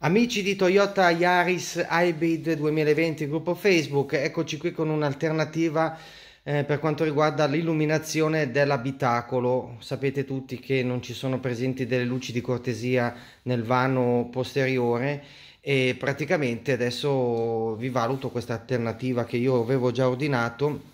Amici di Toyota Yaris Hybrid 2020 gruppo Facebook, eccoci qui con un'alternativa eh, per quanto riguarda l'illuminazione dell'abitacolo. Sapete tutti che non ci sono presenti delle luci di cortesia nel vano posteriore e praticamente adesso vi valuto questa alternativa che io avevo già ordinato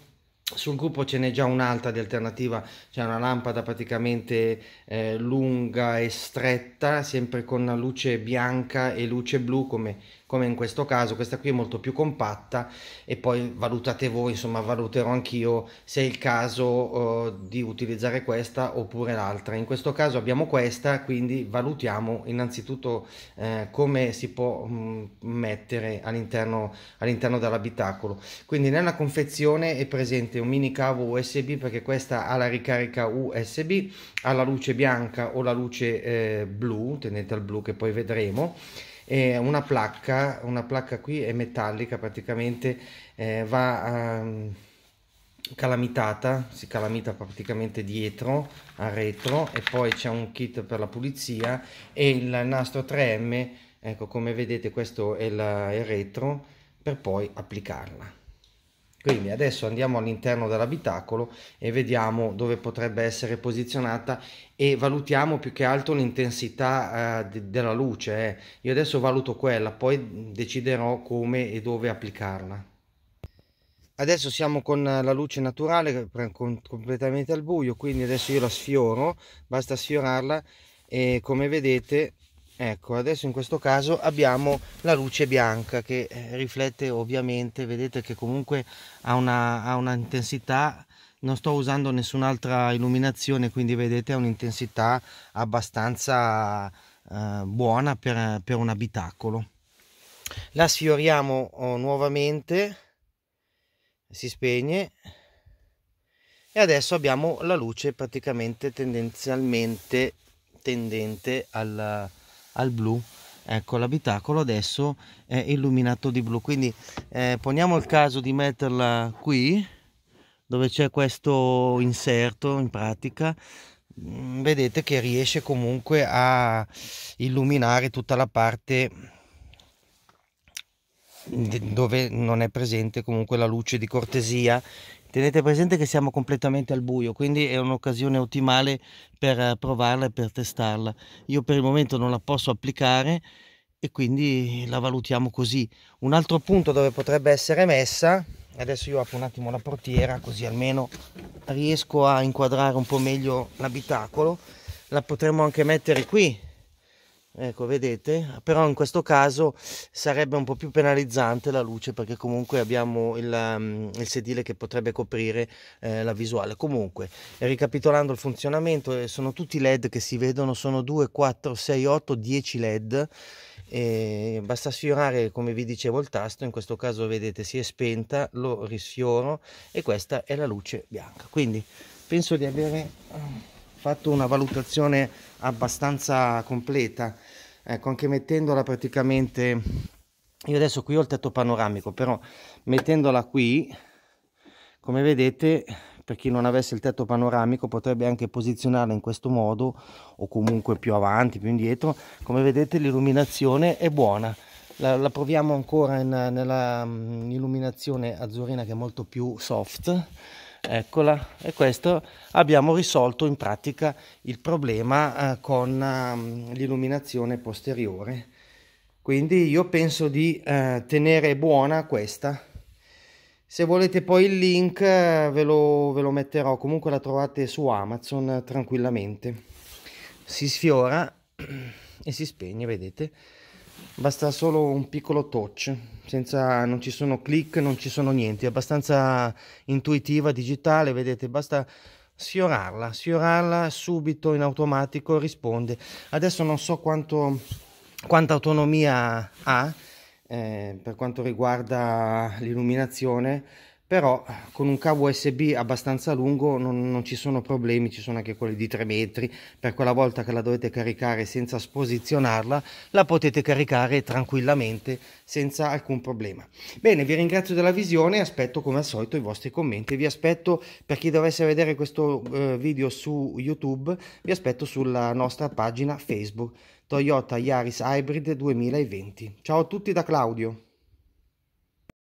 sul gruppo ce n'è già un'altra di alternativa, c'è una lampada praticamente eh, lunga e stretta, sempre con luce bianca e luce blu come come in questo caso, questa qui è molto più compatta e poi valutate voi, insomma valuterò anch'io se è il caso eh, di utilizzare questa oppure l'altra. In questo caso abbiamo questa, quindi valutiamo innanzitutto eh, come si può mh, mm, mettere all'interno, all'interno dell'abitacolo. Quindi nella confezione è presente un mini cavo USB perché questa ha la ricarica USB, ha la luce bianca o la luce eh, blu, tendente al blu che poi vedremo è una placca, una placca qui è metallica praticamente, eh, va um, calamitata, si calamita praticamente dietro, a retro e poi c'è un kit per la pulizia e il nastro 3M, ecco come vedete questo è il, il retro per poi applicarla. Quindi adesso andiamo all'interno dell'abitacolo e vediamo dove potrebbe essere posizionata e valutiamo più che altro l'intensità eh, de della luce. Eh. Io adesso valuto quella, poi deciderò come e dove applicarla. Adesso siamo con la luce naturale, completamente al buio, quindi adesso io la sfioro, basta sfiorarla e come vedete ecco adesso in questo caso abbiamo la luce bianca che eh, riflette ovviamente vedete che comunque ha una, ha una intensità non sto usando nessun'altra illuminazione quindi vedete ha un'intensità abbastanza eh, buona per, per, un abitacolo la sfioriamo oh, nuovamente si spegne e adesso abbiamo la luce praticamente tendenzialmente tendente al, al blu ecco l'abitacolo adesso è illuminato di blu quindi eh, poniamo il caso di metterla qui dove c'è questo inserto in pratica mm, vedete che riesce comunque a illuminare tutta la parte dove non è presente comunque la luce di cortesia Tenete presente che siamo completamente al buio, quindi è un'occasione ottimale per eh, provarla e per testarla. Io per il momento non la posso applicare e quindi la valutiamo così. Un altro punto dove potrebbe essere messa, adesso io apro un attimo la portiera così almeno riesco a inquadrare un po' meglio l'abitacolo, la potremmo anche mettere qui ecco vedete però in questo caso sarebbe un po' più penalizzante la luce perché comunque abbiamo il, mm, il sedile che potrebbe coprire eh, la visuale comunque ricapitolando il funzionamento eh, sono tutti led che si vedono sono 2 4 6 8 10 led e basta sfiorare come vi dicevo il tasto in questo caso vedete si è spenta lo risfioro e questa è la luce bianca quindi penso di avere ah, fatto una valutazione abbastanza completa, ecco, anche mettendola praticamente, io adesso qui ho il tetto panoramico, però mettendola qui, come vedete, per chi non avesse il tetto panoramico potrebbe anche posizionarla in questo modo o comunque più avanti, più indietro, come vedete l'illuminazione è buona. La, la, proviamo ancora in, nella um, illuminazione azzurina che è molto più soft Eccola, e questo abbiamo risolto in pratica il problema eh, con eh, l'illuminazione posteriore. Quindi io penso di eh, tenere buona questa. Se volete poi il link eh, ve lo, ve lo metterò, comunque la trovate su Amazon eh, tranquillamente. Si sfiora e si spegne, vedete? basta solo un piccolo touch senza, non ci sono click non ci sono niente è abbastanza intuitiva digitale vedete basta sfiorarla sfiorarla subito in automatico risponde adesso non so quanto, quanta autonomia ha eh, per quanto riguarda l'illuminazione però eh, con un cavo USB abbastanza lungo non, non, ci sono problemi, ci sono anche quelli di 3 metri, per quella volta che la dovete caricare senza sposizionarla, la potete caricare tranquillamente senza alcun problema. Bene, vi ringrazio della visione aspetto come al solito i vostri commenti, vi aspetto per chi dovesse vedere questo eh, video su YouTube, vi aspetto sulla nostra pagina Facebook Toyota Yaris Hybrid 2020. Ciao a tutti da Claudio.